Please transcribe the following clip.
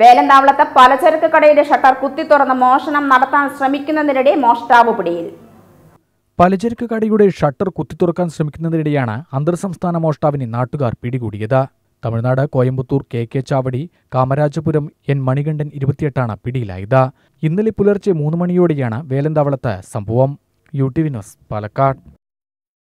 വേലന്താവളത്തെ പലചരക്ക് കടയുടെ ഷട്ടർ കുത്തി തുറന്ന് മോഷണം നടത്താൻ ശ്രമിക്കുന്നതിനിടെ മോഷ്ടാവ് പിടിയിൽ പലചരക്ക് കടയുടെ ഷട്ടർ കുത്തി തുറക്കാൻ ശ്രമിക്കുന്നതിനിടെയാണ് അന്തർസംസ്ഥാന മോഷ്ടാവിനെ നാട്ടുകാർ പിടികൂടിയത് Tamil Nadu Coimbatore K K Chavadi Kamarajapuram N Manikandan ഇരുപത്തിയെട്ടാണ് പിടിയിലായത് ഇന്നലെ പുലർച്ചെ മൂന്ന് മണിയോടെയാണ് വേലന്താവളത്ത് സംഭവം യു ടി വിനോസ് പാലക്കാട്